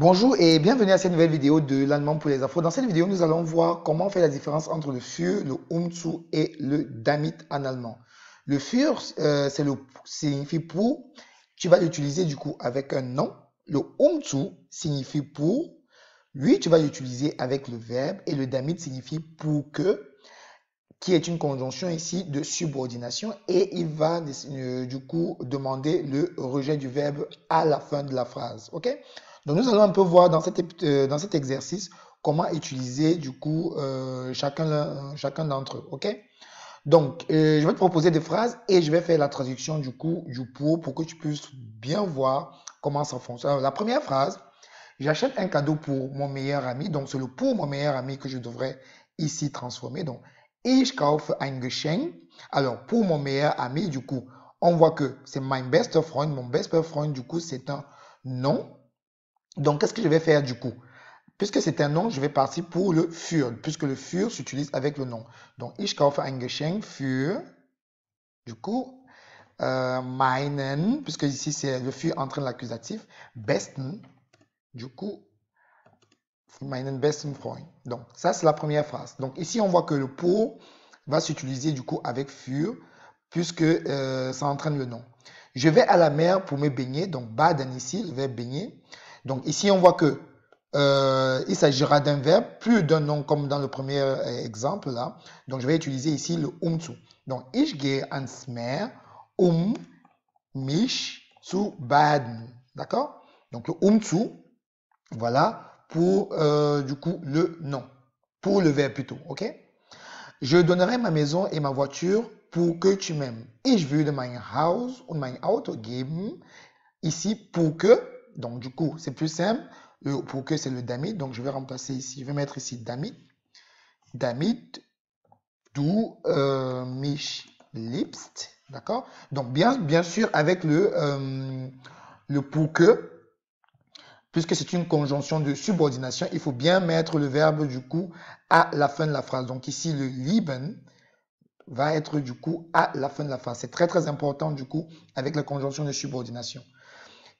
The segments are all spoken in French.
Bonjour et bienvenue à cette nouvelle vidéo de l'allemand pour les infos. Dans cette vidéo, nous allons voir comment fait la différence entre le Für, le Umzu et le Damit en allemand. Le Für, euh, c'est le signifie pour. Tu vas l'utiliser du coup avec un nom. Le Umzu signifie pour. Lui, tu vas l'utiliser avec le verbe et le Damit signifie pour que, qui est une conjonction ici de subordination et il va euh, du coup demander le rejet du verbe à la fin de la phrase. Ok? Donc nous allons un peu voir dans, cette, euh, dans cet exercice comment utiliser du coup euh, chacun, chacun d'entre eux. Ok Donc euh, je vais te proposer des phrases et je vais faire la traduction du coup du pour pour que tu puisses bien voir comment ça fonctionne. Alors la première phrase, j'achète un cadeau pour mon meilleur ami. Donc c'est le pour mon meilleur ami que je devrais ici transformer. Donc ich kaufe ein Geschenk. Alors pour mon meilleur ami du coup, on voit que c'est my best friend. Mon best friend du coup c'est un nom. Donc, qu'est-ce que je vais faire du coup Puisque c'est un nom, je vais partir pour le fur, puisque le fur s'utilise avec le nom. Donc, ich kaufe ein Geschenk für, du coup, euh, meinen, puisque ici c'est le fur entraîne l'accusatif, besten, du coup, meinen besten Freund. Donc, ça c'est la première phrase. Donc, ici on voit que le pour va s'utiliser du coup avec fur, puisque ça euh, entraîne le nom. Je vais à la mer pour me baigner, donc baden ici, le verbe baigner. Donc ici, on voit que euh, il s'agira d'un verbe, plus d'un nom comme dans le premier euh, exemple là. Donc je vais utiliser ici le umzu. Donc ich gehe ans um mich zu baden. D'accord Donc le umzu, voilà pour euh, du coup le nom, pour le verbe plutôt. Ok Je donnerai ma maison et ma voiture pour que tu m'aimes. Ich würde mein Haus und mein Auto geben. Ici pour que donc, du coup, c'est plus simple euh, pour que c'est le damit. Donc, je vais remplacer ici. Je vais mettre ici damit. Damit du euh, mich liebst. D'accord Donc, bien, sûr, avec le, euh, le pour que, puisque c'est une conjonction de subordination, il faut bien mettre le verbe du coup à la fin de la phrase. Donc, ici, le lieben va être du coup à la fin de la phrase. C'est très très important du coup avec la conjonction de subordination.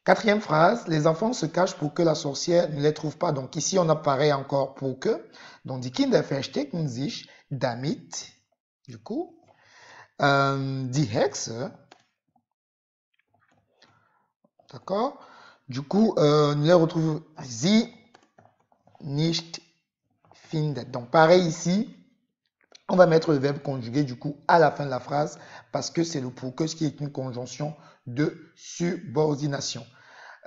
Quatrième phrase, les enfants se cachent pour que la sorcière ne les trouve pas. Donc ici, on apparaît encore pour que. Donc, die Kinder verstecken sich, damit, du coup, euh, die Hexe, d'accord Du coup, euh, les retrouve sie nicht findet. Donc, pareil ici, on va mettre le verbe conjugué du coup à la fin de la phrase parce que c'est le pour que ce qui est une conjonction de subordination.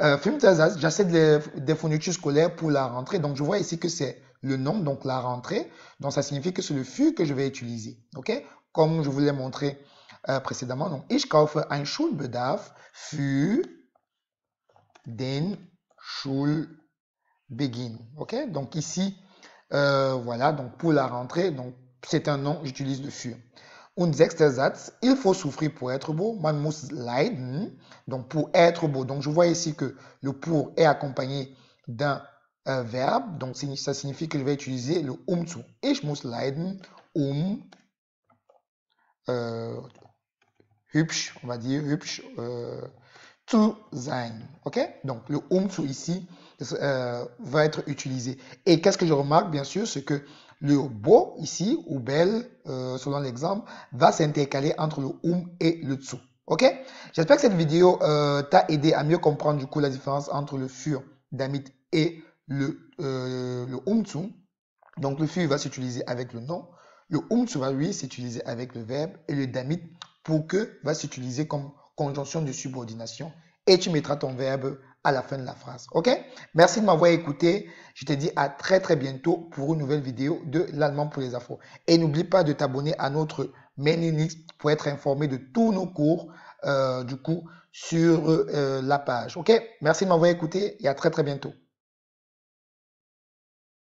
Euh, des, fournitures scolaires pour la rentrée. Donc, je vois ici que c'est le nom, donc la rentrée. Donc, ça signifie que c'est le fut » que je vais utiliser. Comme je vous l'ai montré euh, précédemment. Donc, ich kaufe ein Schulbedarf für den Schulbeginn. Donc, ici, euh, voilà, donc pour la rentrée, donc c'est un nom, j'utilise le fut » und il faut souffrir pour être beau. Man muss leiden. Hmm. Donc, pour être beau. Donc, je vois ici que le pour est accompagné d'un euh, verbe. Donc, ça signifie que je vais utiliser le um zu. Ich muss leiden, um euh, hübsch, on va dire hübsch, euh, sein. OK Donc, le um ici euh, va être utilisé. Et qu'est-ce que je remarque, bien sûr, c'est que le beau ici, ou belle, euh, selon l'exemple, va s'intercaler entre le um » et le tsu. Ok J'espère que cette vidéo euh, t'a aidé à mieux comprendre du coup la différence entre le fur d'Amit et le, euh, le Donc le fur va s'utiliser avec le nom, le umtsu va lui s'utiliser avec le verbe et le damit pour que va s'utiliser comme conjonction de subordination et tu mettras ton verbe à la fin de la phrase. OK Merci de m'avoir écouté. Je te dis à très très bientôt pour une nouvelle vidéo de l'allemand pour les afros. Et n'oublie pas de t'abonner à notre mailing list pour être informé de tous nos cours euh, du coup sur euh, la page. OK Merci de m'avoir écouté et à très très bientôt.